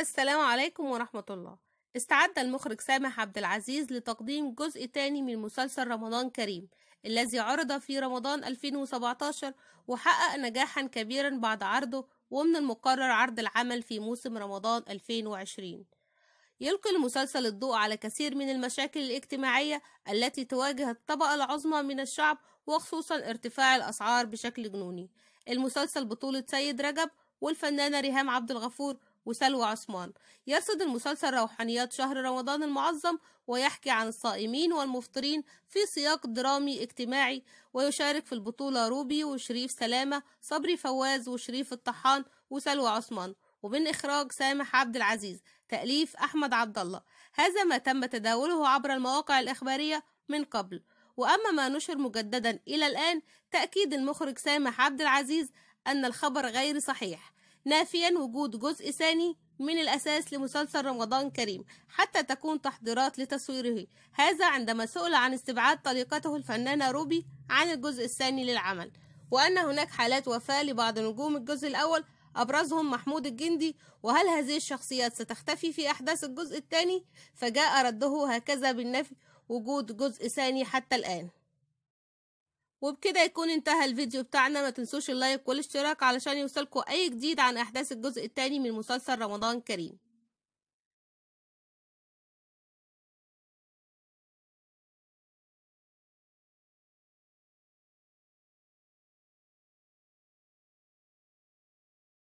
السلام عليكم ورحمة الله استعد المخرج سامح عبد العزيز لتقديم جزء تاني من مسلسل رمضان كريم الذي عرض في رمضان 2017 وحقق نجاحا كبيرا بعد عرضه ومن المقرر عرض العمل في موسم رمضان 2020 يلقي المسلسل الضوء على كثير من المشاكل الاجتماعية التي تواجه الطبقة العظمى من الشعب وخصوصا ارتفاع الأسعار بشكل جنوني المسلسل بطولة سيد رجب والفنانة ريهام عبد الغفور وسلوى عثمان يسرد المسلسل روحانيات شهر رمضان المعظم ويحكي عن الصائمين والمفطرين في سياق درامي اجتماعي ويشارك في البطولة روبي وشريف سلامة صبري فواز وشريف الطحان وسلوى عثمان ومن إخراج سامح عبد العزيز تأليف أحمد عبد الله هذا ما تم تداوله عبر المواقع الإخبارية من قبل وأما ما نشر مجددا إلى الآن تأكيد المخرج سامح عبد العزيز أن الخبر غير صحيح نافيا وجود جزء ثاني من الأساس لمسلسل رمضان كريم حتى تكون تحضيرات لتصويره هذا عندما سئل عن استبعاد طليقته الفنانة روبي عن الجزء الثاني للعمل وأن هناك حالات وفاة لبعض نجوم الجزء الأول أبرزهم محمود الجندي وهل هذه الشخصيات ستختفي في أحداث الجزء الثاني؟ فجاء رده هكذا بالنفي وجود جزء ثاني حتى الآن وبكده يكون انتهى الفيديو بتاعنا ما تنسوش اللايك والاشتراك علشان يوصلكوا اي جديد عن احداث الجزء الثاني من مسلسل رمضان كريم